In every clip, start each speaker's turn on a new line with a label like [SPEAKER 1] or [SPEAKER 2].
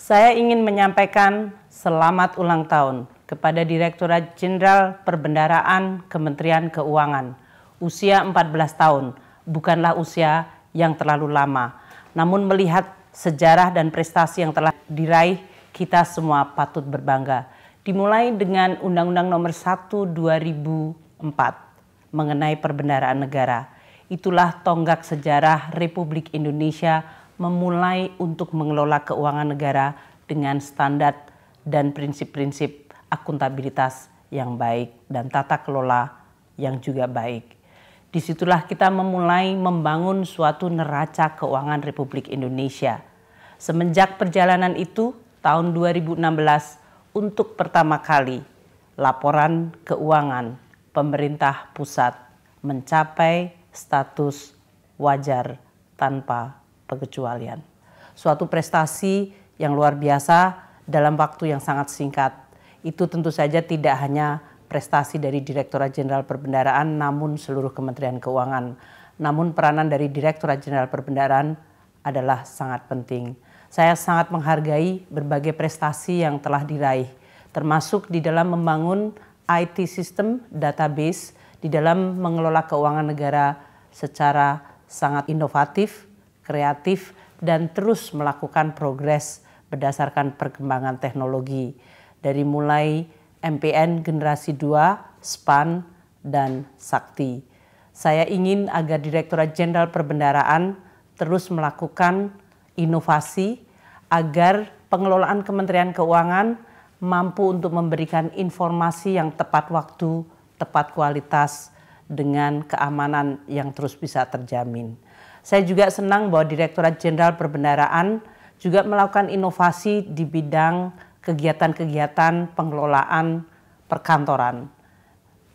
[SPEAKER 1] Saya ingin menyampaikan selamat ulang tahun kepada Direkturat Jenderal Perbendaraan Kementerian Keuangan. Usia 14 tahun bukanlah usia yang terlalu lama, namun melihat sejarah dan prestasi yang telah diraih, kita semua patut berbangga. Dimulai dengan Undang-Undang Nomor 1 2004 mengenai perbendaraan negara. Itulah tonggak sejarah Republik Indonesia memulai untuk mengelola keuangan negara dengan standar dan prinsip-prinsip akuntabilitas yang baik dan tata kelola yang juga baik. Disitulah kita memulai membangun suatu neraca keuangan Republik Indonesia. Semenjak perjalanan itu, tahun 2016, untuk pertama kali, laporan keuangan pemerintah pusat mencapai status wajar tanpa pengecualian. Suatu prestasi yang luar biasa dalam waktu yang sangat singkat. Itu tentu saja tidak hanya prestasi dari Direktorat Jenderal Perbendaraan namun seluruh Kementerian Keuangan. Namun peranan dari Direktorat Jenderal Perbendaraan adalah sangat penting. Saya sangat menghargai berbagai prestasi yang telah diraih, termasuk di dalam membangun IT system database, di dalam mengelola keuangan negara secara sangat inovatif, kreatif, dan terus melakukan progres berdasarkan perkembangan teknologi. Dari mulai MPN generasi 2, SPAN, dan Sakti. Saya ingin agar Direktorat Jenderal Perbendaraan terus melakukan inovasi agar pengelolaan Kementerian Keuangan mampu untuk memberikan informasi yang tepat waktu, tepat kualitas, dengan keamanan yang terus bisa terjamin. Saya juga senang bahwa Direktorat Jenderal Perbendaraan juga melakukan inovasi di bidang kegiatan-kegiatan pengelolaan perkantoran.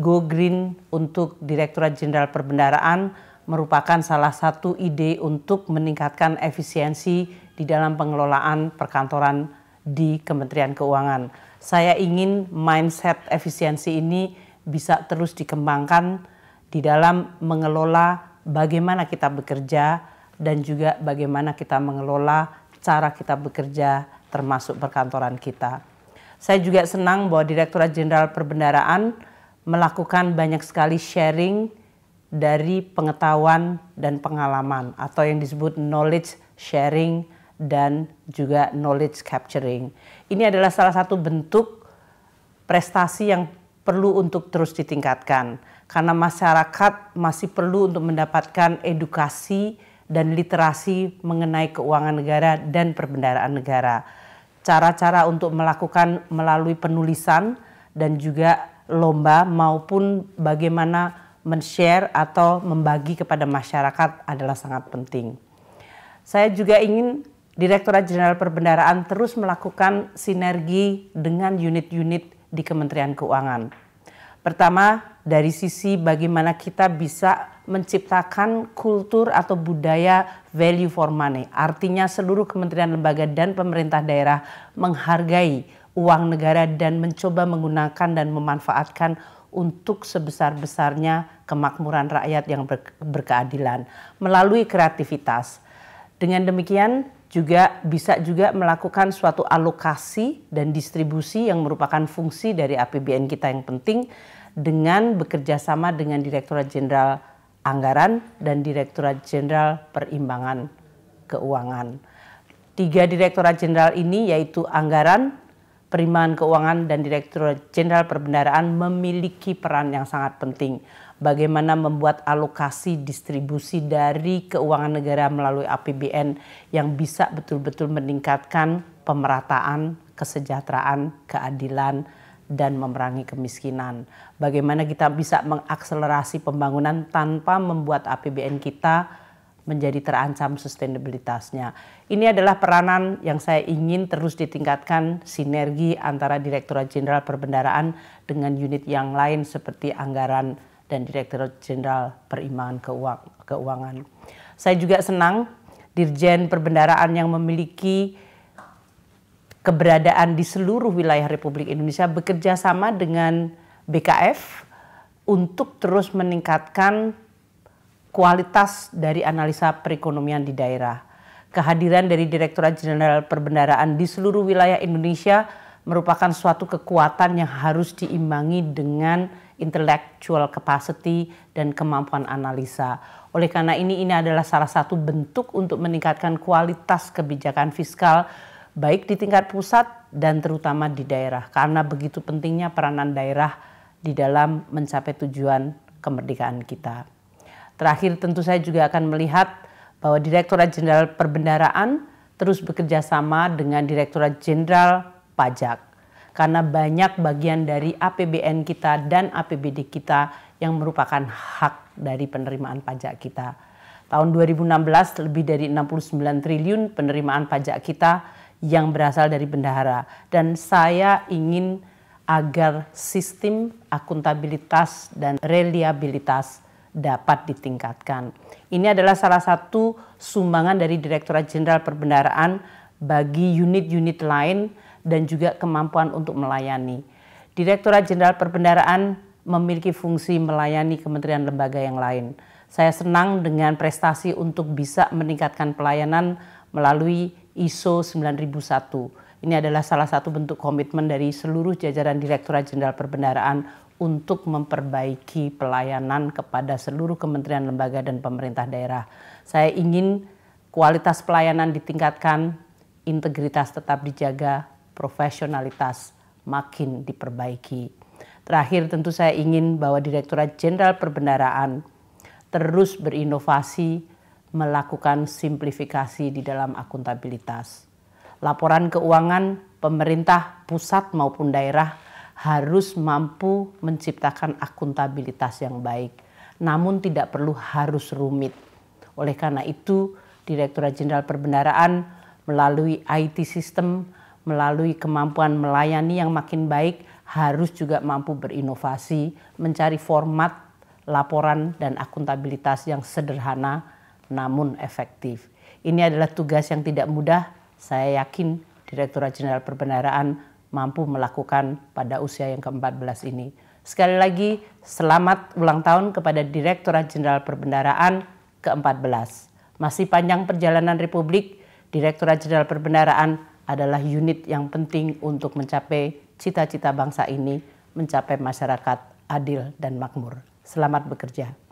[SPEAKER 1] Go Green untuk Direktorat Jenderal Perbendaraan merupakan salah satu ide untuk meningkatkan efisiensi di dalam pengelolaan perkantoran di Kementerian Keuangan. Saya ingin mindset efisiensi ini bisa terus dikembangkan di dalam mengelola bagaimana kita bekerja dan juga bagaimana kita mengelola cara kita bekerja termasuk perkantoran kita. Saya juga senang bahwa Direkturat Jenderal Perbendaraan melakukan banyak sekali sharing dari pengetahuan dan pengalaman atau yang disebut knowledge sharing dan juga knowledge capturing. Ini adalah salah satu bentuk prestasi yang perlu untuk terus ditingkatkan karena masyarakat masih perlu untuk mendapatkan edukasi dan literasi mengenai keuangan negara dan perbendaharaan negara. Cara-cara untuk melakukan melalui penulisan dan juga lomba maupun bagaimana men-share atau membagi kepada masyarakat adalah sangat penting. Saya juga ingin Direktorat Jenderal Perbendaraan terus melakukan sinergi dengan unit-unit di Kementerian Keuangan. Pertama, dari sisi bagaimana kita bisa menciptakan kultur atau budaya value for money. Artinya seluruh kementerian lembaga dan pemerintah daerah menghargai uang negara dan mencoba menggunakan dan memanfaatkan untuk sebesar-besarnya kemakmuran rakyat yang berkeadilan melalui kreativitas. Dengan demikian, juga bisa juga melakukan suatu alokasi dan distribusi yang merupakan fungsi dari APBN kita yang penting dengan bekerja sama dengan Direktorat Jenderal Anggaran dan Direktorat Jenderal Perimbangan Keuangan. Tiga Direktorat Jenderal ini yaitu Anggaran, Perimbangan Keuangan dan Direktorat Jenderal Perbendaraan memiliki peran yang sangat penting bagaimana membuat alokasi distribusi dari keuangan negara melalui APBN yang bisa betul-betul meningkatkan pemerataan, kesejahteraan, keadilan, dan memerangi kemiskinan. Bagaimana kita bisa mengakselerasi pembangunan tanpa membuat APBN kita menjadi terancam sustainabilitasnya. Ini adalah peranan yang saya ingin terus ditingkatkan sinergi antara Direktorat Jenderal Perbendaraan dengan unit yang lain seperti anggaran dan Direktur Jenderal Keuang Keuangan. Saya juga senang Dirjen Perbendaraan yang memiliki keberadaan di seluruh wilayah Republik Indonesia bekerja sama dengan BKF untuk terus meningkatkan kualitas dari analisa perekonomian di daerah. Kehadiran dari Direktorat Jenderal Perbendaraan di seluruh wilayah Indonesia merupakan suatu kekuatan yang harus diimbangi dengan intellectual capacity dan kemampuan analisa. Oleh karena ini ini adalah salah satu bentuk untuk meningkatkan kualitas kebijakan fiskal baik di tingkat pusat dan terutama di daerah karena begitu pentingnya peranan daerah di dalam mencapai tujuan kemerdekaan kita. Terakhir tentu saya juga akan melihat bahwa Direktorat Jenderal Perbendaraan terus bekerja sama dengan Direktorat Jenderal pajak. Karena banyak bagian dari APBN kita dan APBD kita yang merupakan hak dari penerimaan pajak kita. Tahun 2016 lebih dari 69 triliun penerimaan pajak kita yang berasal dari bendahara. Dan saya ingin agar sistem akuntabilitas dan reliabilitas dapat ditingkatkan. Ini adalah salah satu sumbangan dari Direktorat Jenderal Perbendaharaan bagi unit-unit lain dan juga kemampuan untuk melayani. Direktorat Jenderal Perbendaraan memiliki fungsi melayani kementerian lembaga yang lain. Saya senang dengan prestasi untuk bisa meningkatkan pelayanan melalui ISO 9001. Ini adalah salah satu bentuk komitmen dari seluruh jajaran Direktorat Jenderal Perbendaraan untuk memperbaiki pelayanan kepada seluruh kementerian lembaga dan pemerintah daerah. Saya ingin kualitas pelayanan ditingkatkan, integritas tetap dijaga, profesionalitas makin diperbaiki. Terakhir tentu saya ingin bahwa Direktorat Jenderal Perbendaraan terus berinovasi melakukan simplifikasi di dalam akuntabilitas. Laporan keuangan pemerintah pusat maupun daerah harus mampu menciptakan akuntabilitas yang baik, namun tidak perlu harus rumit. Oleh karena itu, Direktorat Jenderal Perbendaraan melalui IT system melalui kemampuan melayani yang makin baik harus juga mampu berinovasi, mencari format laporan dan akuntabilitas yang sederhana namun efektif. Ini adalah tugas yang tidak mudah. Saya yakin Direktorat Jenderal Perbendaharaan mampu melakukan pada usia yang ke-14 ini. Sekali lagi, selamat ulang tahun kepada Direktorat Jenderal Perbendaharaan ke-14. Masih panjang perjalanan Republik, Direktorat Jenderal Perbendaharaan adalah unit yang penting untuk mencapai cita-cita bangsa ini, mencapai masyarakat adil dan makmur. Selamat bekerja.